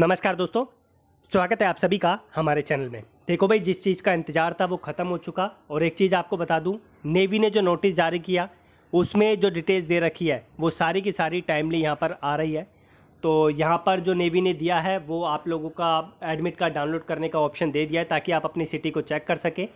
नमस्कार दोस्तों स्वागत है आप सभी का हमारे चैनल में देखो भाई जिस चीज़ का इंतज़ार था वो ख़त्म हो चुका और एक चीज़ आपको बता दूं नेवी ने जो नोटिस जारी किया उसमें जो डिटेल्स दे रखी है वो सारी की सारी टाइमली यहाँ पर आ रही है तो यहाँ पर जो नेवी ने दिया है वो आप लोगों का एडमिट कार्ड डाउनलोड करने का ऑप्शन दे दिया है ताकि आप अपनी सिटी को चेक कर सकें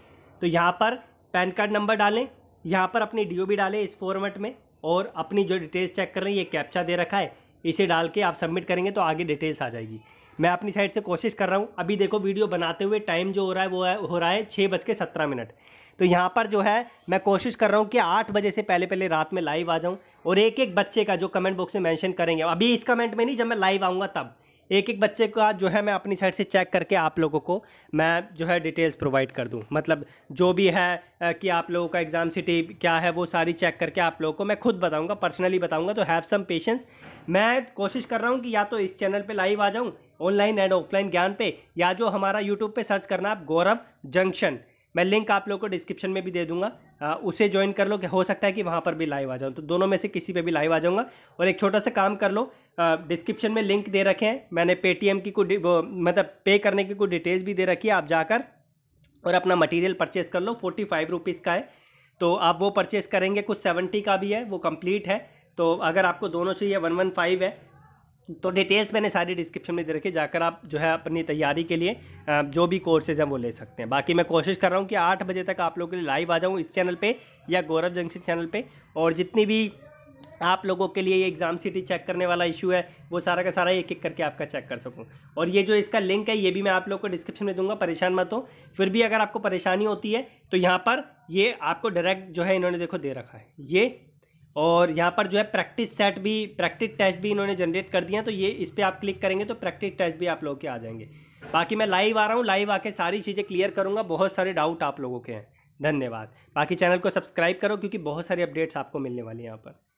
तो यहाँ पर पैन कार्ड नंबर डालें यहाँ पर अपनी डी डालें इस फॉर्मेट में और अपनी जो डिटेल्स चेक कर हैं ये कैप्चा दे रखा है इसे डाल के आप सबमिट करेंगे तो आगे डिटेल्स आ जाएगी मैं अपनी साइड से कोशिश कर रहा हूँ अभी देखो वीडियो बनाते हुए टाइम जो हो रहा है वो है हो रहा है छः बज के सत्रह मिनट तो यहाँ पर जो है मैं कोशिश कर रहा हूँ कि आठ बजे से पहले पहले रात में लाइव आ जाऊँ और एक एक बच्चे का जो कमेंट बॉक्स में मैंशन करेंगे अभी इस कमेंट में नहीं जब मैं लाइव आऊँगा तब एक एक बच्चे का जो है मैं अपनी साइड से चेक करके आप लोगों को मैं जो है डिटेल्स प्रोवाइड कर दूँ मतलब जो भी है कि आप लोगों का एग्ज़ाम सिटी क्या है वो सारी चेक करके आप लोगों को मैं खुद बताऊँगा पर्सनली बताऊँगा तो हैव सम पेशेंस मैं कोशिश कर रहा हूँ कि या तो इस चैनल पर लाइव आ जाऊँ ऑनलाइन एंड ऑफलाइन ज्ञान पे या जो हमारा यूट्यूब पे सर्च करना आप गौरव जंक्शन मैं लिंक आप लोग को डिस्क्रिप्शन में भी दे दूंगा आ, उसे ज्वाइन कर लो कि हो सकता है कि वहाँ पर भी लाइव आ जाऊँ तो दोनों में से किसी पे भी लाइव आ जाऊँगा और एक छोटा सा काम कर लो डिस्क्रिप्शन में लिंक दे रखे हैं मैंने पेटीएम की कुछ मतलब पे करने की कुछ डिटेल्स भी दे रखी है आप जाकर और अपना मटीरियल परचेस कर लो फोर्टी फाइव रुपीज़ का है तो आप वो परचेस करेंगे कुछ सेवेंटी का भी है वो कम्प्लीट है तो अगर आपको दोनों चाहिए वन वन फाइव है तो डिटेल्स मैंने सारी डिस्क्रिप्शन में दे रखी जाकर आप जो है अपनी तैयारी के लिए जो भी कोर्सेज हैं वो ले सकते हैं बाकी मैं कोशिश कर रहा हूँ कि आठ बजे तक आप लोगों के लिए लाइव आ जाऊँ इस चैनल पर या गौरव जंक्शन चैनल पर और जितनी भी आप लोगों के लिए ये एग्ज़ाम सिटी चेक करने वाला इशू है वो सारा का सारा एक एक करके आपका चेक कर सकूँ और ये जो इसका लिंक है ये भी मैं आप लोग को डिस्क्रिप्शन में दूंगा परेशान मत हो फिर भी अगर आपको परेशानी होती है तो यहाँ पर ये आपको डायरेक्ट जो है इन्होंने देखो दे रखा है ये और यहाँ पर जो है प्रैक्टिस सेट भी प्रैक्टिस टेस्ट भी इन्होंने जनरेट कर दिया तो ये इस पर आप क्लिक करेंगे तो प्रैक्टिस टेस्ट भी आप लोगों के आ जाएंगे बाकी मैं लाइव आ रहा हूँ लाइव आके सारी चीज़ें क्लियर करूँगा बहुत सारे डाउट आप लोगों के हैं धन्यवाद बाकी चैनल को सब्सक्राइब करो क्योंकि बहुत सारी अपडेट्स आपको मिलने वाली हैं यहाँ पर